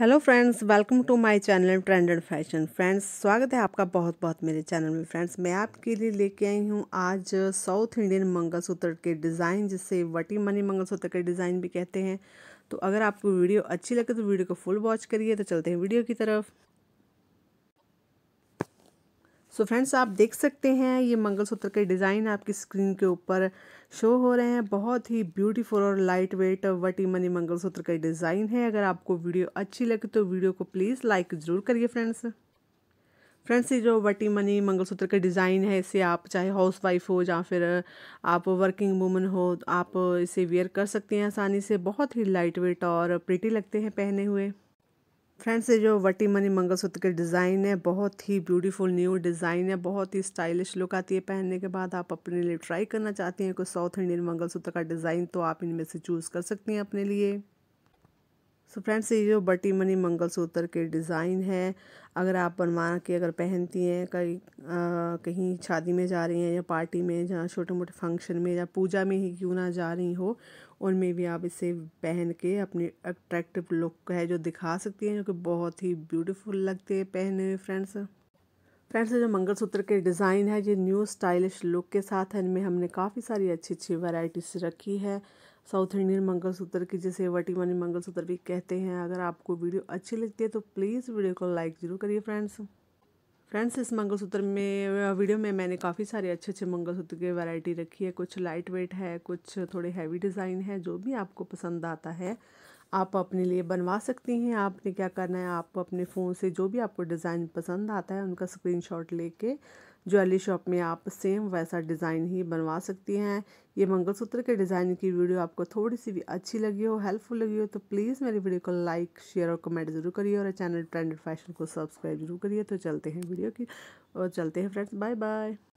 hello friends welcome to my channel trend and fashion friends स्वागत है आपका बहुत बहुत मेरे चैनल में फ्रेंड्स मैं आपके लिए लेके आई हूँ आज साउथ इंडियन मंगलसूत्र के डिज़ाइन जिसे वटी मनी मंगलसूत्र के डिज़ाइन भी कहते हैं तो अगर आपको वीडियो अच्छी लगे तो वीडियो को फुल वॉच करिए तो चलते हैं वीडियो की तरफ सो so फ्रेंड्स आप देख सकते हैं ये मंगलसूत्र के डिज़ाइन आपकी स्क्रीन के ऊपर शो हो रहे हैं बहुत ही ब्यूटीफुल और लाइट वेट वटी मनी मंगलसूत्र का डिज़ाइन है अगर आपको वीडियो अच्छी लगे तो वीडियो को प्लीज़ लाइक ज़रूर करिए फ्रेंड्स फ्रेंड्स ये जो वटी मनी मंगलसूत्र का डिज़ाइन है इसे आप चाहे हाउस वाइफ हो या फिर आप वर्किंग वूमन हो आप इसे वेयर कर सकते हैं आसानी से बहुत ही लाइट वेट और प्रिटी लगते हैं पहने हुए फ्रेंड्स ये जो वटी मनी मंगलसूत्र के डिज़ाइन है बहुत ही ब्यूटीफुल न्यू डिज़ाइन है बहुत ही स्टाइलिश लुक आती है पहनने के बाद आप अपने लिए ट्राई करना चाहती हैं कोई साउथ इंडियन मंगलसूत्र का डिज़ाइन तो आप इनमें से चूज़ कर सकती हैं अपने लिए सो फ्रेंड्स ये जो बटी मनी मंगलसूत्र के डिज़ाइन है अगर आप बनवा के अगर पहनती हैं कहीं कहीं शादी में जा रही हैं या पार्टी में जहाँ छोटे मोटे फंक्शन में या पूजा में ही क्यों ना जा रही हो उनमें भी आप इसे पहन के अपनी अट्रैक्टिव लुक है जो दिखा सकती हैं जो कि बहुत ही ब्यूटीफुल लगते हैं पहने हुए फ्रेंड्स फ्रेंड्स जो मंगलसूत्र के डिज़ाइन है ये न्यू स्टाइलिश लुक के साथ है इनमें हमने काफ़ी सारी अच्छी अच्छी वैरायटीज रखी है साउथ इंडियन मंगलसूत्र की जिसे वटीमनी मंगलसूत्र भी कहते हैं अगर आपको वीडियो अच्छी लगती है तो प्लीज़ वीडियो को लाइक ज़रूर करिए फ्रेंड्स फ्रेंड्स इस मंगलसूत्र में वीडियो में मैंने काफ़ी सारे अच्छे अच्छे मंगलसूत्र की वैरायटी रखी है कुछ लाइट वेट है कुछ थोड़े हैवी डिज़ाइन है जो भी आपको पसंद आता है आप अपने लिए बनवा सकती हैं आपने क्या करना है आप अपने फ़ोन से जो भी आपको डिज़ाइन पसंद आता है उनका स्क्रीनशॉट लेके ज्वेलरी शॉप में आप सेम वैसा डिज़ाइन ही बनवा सकती हैं ये मंगलसूत्र के डिज़ाइन की वीडियो आपको थोड़ी सी भी अच्छी लगी हो हेल्पफुल लगी हो तो प्लीज़ मेरी वीडियो को लाइक शेयर और कमेंट ज़रूर करिए और चैनल ट्रेंडेड फैशन को सब्सक्राइब जरूर करिए तो चलते हैं वीडियो की और चलते हैं फ्रेंड्स बाय बाय